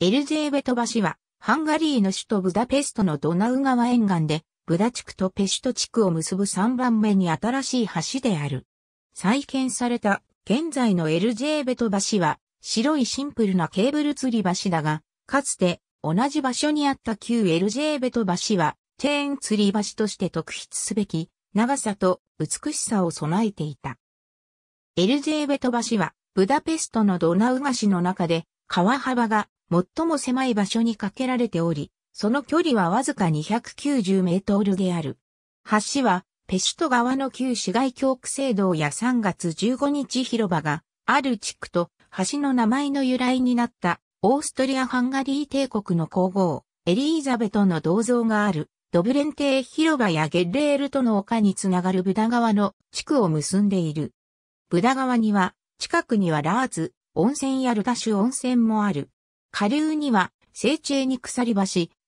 エルゼーベト橋は、ハンガリーの首都ブダペストのドナウ川沿岸で、ブダ地区とペシュト地区を結ぶ3番目に新しい橋である。再建された、現在のエルジェーベト橋は、白いシンプルなケーブル吊り橋だが、かつて、同じ場所にあった旧エルジェーベト橋は、チェーン吊り橋として特筆すべき、長さと美しさを備えていた。エルジェーベト橋は、ブダペストのドナウ川の中で、川幅が最も狭い場所に架けられており、その距離はわずか290メートルである。橋は、ペシュト川の旧市街教区制度や3月15日広場がある地区と橋の名前の由来になったオーストリア・ハンガリー帝国の皇后エリーザベトの銅像があるドブレンテー広場やゲッレールとの丘につながるブダ川の地区を結んでいる。ブダ川には近くにはラーズ温泉やルタシュ温泉もある。下流には、聖地に鎖橋、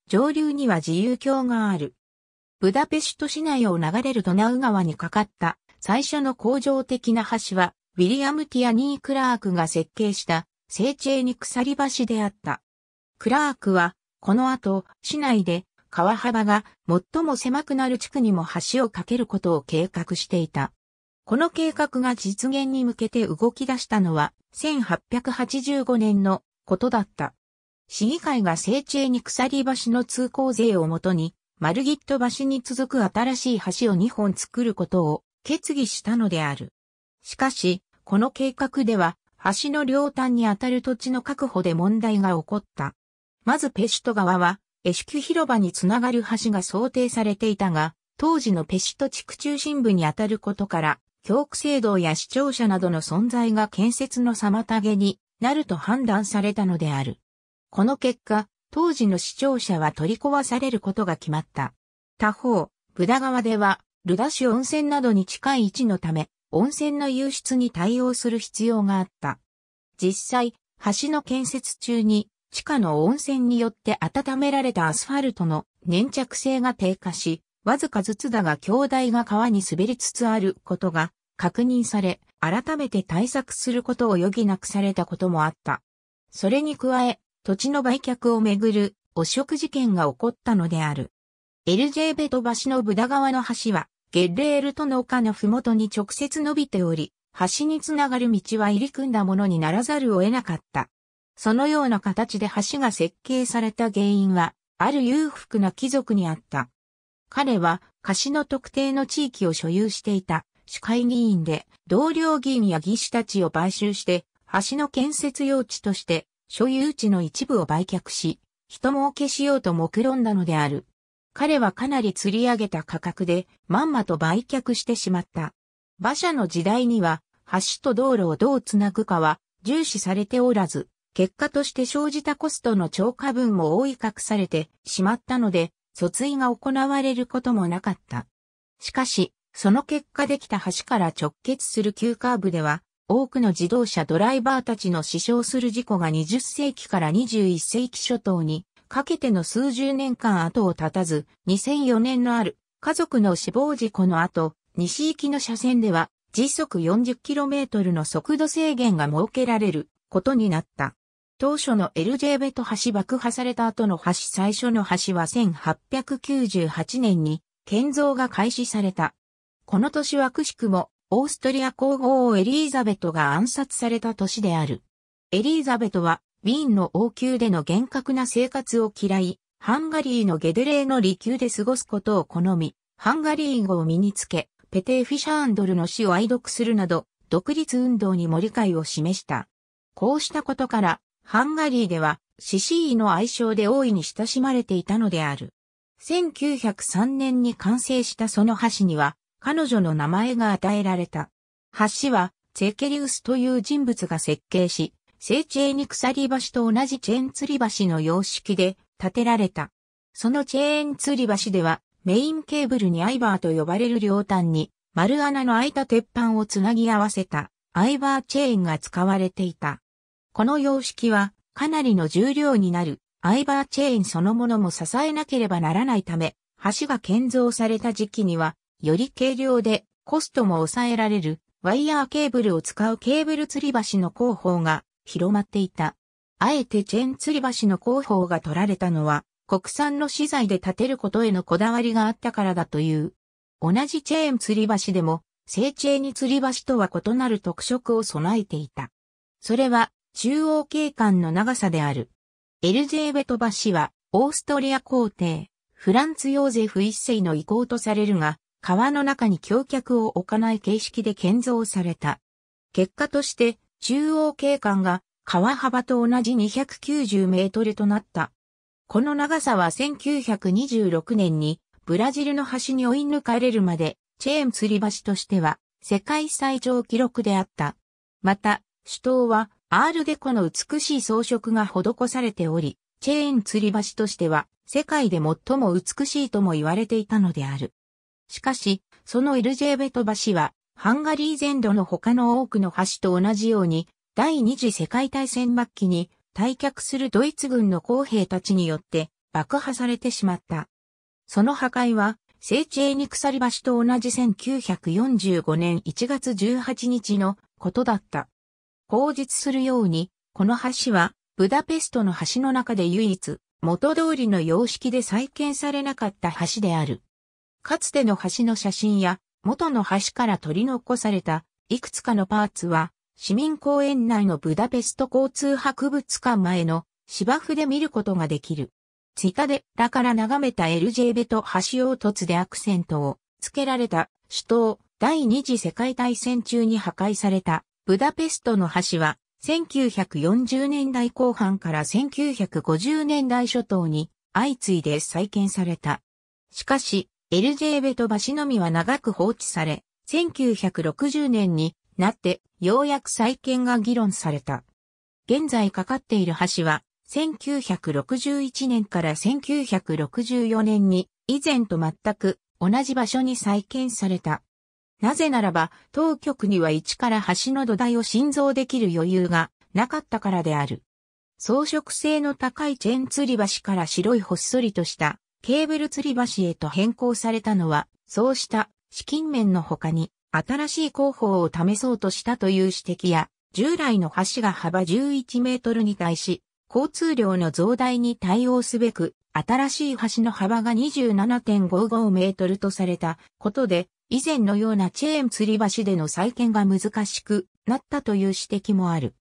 上流には自由橋がある。ブダペシュト市内を流れるドナウ川に架かった最初の工場的な橋は、ウィリアム・ティアニー・クラークが設計した聖地に鎖橋であった。クラークは、この後、市内で川幅が最も狭くなる地区にも橋を架けることを計画していた。この計画が実現に向けて動き出したのは1885年のことだった。市議会が政地に鎖橋の通行税をもとに、マルギット橋に続く新しい橋を2本作ることを決議したのである。しかし、この計画では、橋の両端にあたる土地の確保で問題が起こった。まずペシュト川は、エシュキュ広場につながる橋が想定されていたが、当時のペシュト地区中心部にあたることから、教区制度や視聴者などの存在が建設の妨げになると判断されたのである。この結果、当時の視聴者は取り壊されることが決まった。他方、ブダ川では、ルダ市温泉などに近い位置のため、温泉の流出に対応する必要があった。実際、橋の建設中に、地下の温泉によって温められたアスファルトの粘着性が低下し、わずかずつだが兄弟が川に滑りつつあることが確認され、改めて対策することを余儀なくされたこともあった。それに加え、土地の売却をめぐる汚職事件が起こったのである。エルジェーベト橋のブダ川の橋は、ゲッレールとの丘の麓に直接伸びており、橋につながる道は入り組んだものにならざるを得なかった。そのような形で橋が設計された原因は、ある裕福な貴族にあった。彼は、貸しの特定の地域を所有していた。市会議員で、同僚議員や技師たちを買収して、橋の建設用地として、所有地の一部を売却し、人儲けしようと目論んだのである。彼はかなり釣り上げた価格で、まんまと売却してしまった。馬車の時代には、橋と道路をどうつなぐかは重視されておらず、結果として生じたコストの超過分も覆い隠されてしまったので、訴追が行われることもなかった。しかし、その結果できた橋から直結する急カーブでは、多くの自動車ドライバーたちの死傷する事故が20世紀から21世紀初頭にかけての数十年間後を絶たず、2004年のある家族の死亡事故の後、西行きの車線では時速 40km の速度制限が設けられることになった。当初の LJ ベト橋爆破された後の橋最初の橋は1898年に建造が開始された。この年はくしくも、オーストリア皇后エリーザベトが暗殺された年である。エリーザベトは、ウィーンの王宮での厳格な生活を嫌い、ハンガリーのゲデレーの離宮で過ごすことを好み、ハンガリー語を身につけ、ペテー・フィシャーンドルの死を愛読するなど、独立運動にも理解を示した。こうしたことから、ハンガリーでは、シシーの愛称で大いに親しまれていたのである。1903年に完成したその橋には、彼女の名前が与えられた。橋は、ツェケリウスという人物が設計し、聖ェーに鎖橋と同じチェーン吊り橋の様式で建てられた。そのチェーン吊り橋では、メインケーブルにアイバーと呼ばれる両端に、丸穴の開いた鉄板をつなぎ合わせた、アイバーチェーンが使われていた。この様式は、かなりの重量になる、アイバーチェーンそのものも支えなければならないため、橋が建造された時期には、より軽量でコストも抑えられるワイヤーケーブルを使うケーブル吊り橋の工法が広まっていた。あえてチェーン吊り橋の工法が取られたのは国産の資材で建てることへのこだわりがあったからだという。同じチェーン吊り橋でも正チェーンに吊り橋とは異なる特色を備えていた。それは中央景観の長さである。エルゼーベト橋はオーストリア皇帝、フランツ・ヨーゼフ一世の遺構とされるが、川の中に橋脚を置かない形式で建造された。結果として、中央景観が川幅と同じ290メートルとなった。この長さは1926年にブラジルの橋に追い抜かれるまでチェーン吊り橋としては世界最長記録であった。また、首都はアールデコの美しい装飾が施されており、チェーン吊り橋としては世界で最も美しいとも言われていたのである。しかし、そのエルジェーベト橋は、ハンガリー全土の他の多くの橋と同じように、第二次世界大戦末期に、退却するドイツ軍の工兵たちによって爆破されてしまった。その破壊は、聖地エニクサリ橋と同じ1945年1月18日のことだった。口述するように、この橋は、ブダペストの橋の中で唯一、元通りの様式で再建されなかった橋である。かつての橋の写真や、元の橋から取り残された、いくつかのパーツは、市民公園内のブダペスト交通博物館前の芝生で見ることができる。ツイタデラから眺めた LJ ベト橋凹凸でアクセントをつけられた首都第二次世界大戦中に破壊されたブダペストの橋は1940年代後半から1950年代初頭に相次いで再建された。しかしエルゼーベト橋のみは長く放置され、1960年になってようやく再建が議論された。現在かかっている橋は、1961年から1964年に以前と全く同じ場所に再建された。なぜならば、当局には一から橋の土台を心臓できる余裕がなかったからである。装飾性の高いチェーン吊り橋から白いほっそりとしたケーブル吊り橋へと変更されたのは、そうした資金面の他に新しい工法を試そうとしたという指摘や、従来の橋が幅11メートルに対し、交通量の増大に対応すべく、新しい橋の幅が27.55メートルとされたことで、以前のようなチェーン吊り橋での再建が難しくなったという指摘もある。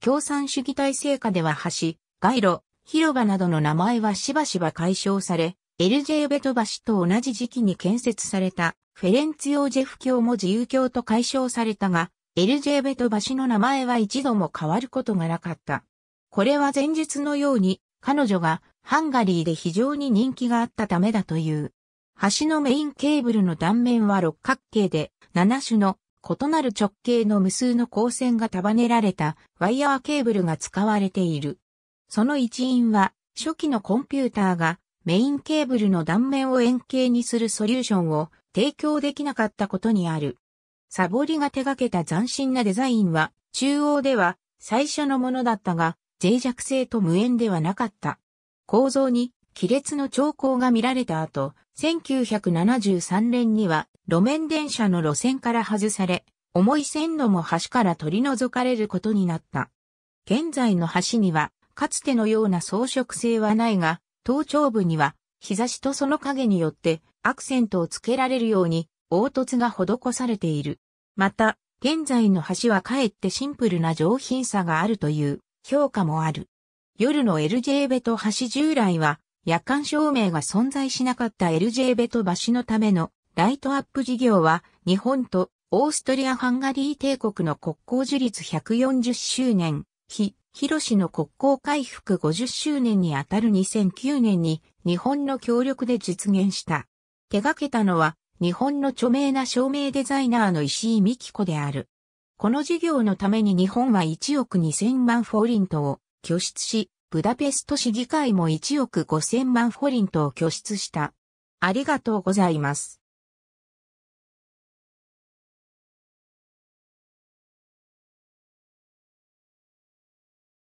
共産主義体制下では橋、街路、広場などの名前はしばしば解消され、エルジェーベト橋と同じ時期に建設されたフェレンツヨージェフ橋も自由橋と解消されたが、エルジェーベト橋の名前は一度も変わることがなかった。これは前日のように彼女がハンガリーで非常に人気があったためだという。橋のメインケーブルの断面は六角形で7種の異なる直径の無数の光線が束ねられたワイヤーケーブルが使われている。その一因は初期のコンピューターがメインケーブルの断面を円形にするソリューションを提供できなかったことにある。サボリが手掛けた斬新なデザインは、中央では最初のものだったが、脆弱性と無縁ではなかった。構造に亀裂の兆候が見られた後、1973年には路面電車の路線から外され、重い線路も橋から取り除かれることになった。現在の橋には、かつてのような装飾性はないが、頭頂部には、日差しとその影によってアクセントをつけられるように凹凸が施されている。また、現在の橋はかえってシンプルな上品さがあるという評価もある。夜の LJ ベト橋従来は夜間照明が存在しなかった LJ ベト橋のためのライトアップ事業は日本とオーストリア・ハンガリー帝国の国交樹立140周年、非広氏の国交回復50周年にあたる2009年に日本の協力で実現した。手掛けたのは日本の著名な照明デザイナーの石井美紀子である。この事業のために日本は1億2000万フォリントを拠出し、ブダペスト市議会も1億5000万フォリントを拠出した。ありがとうございます。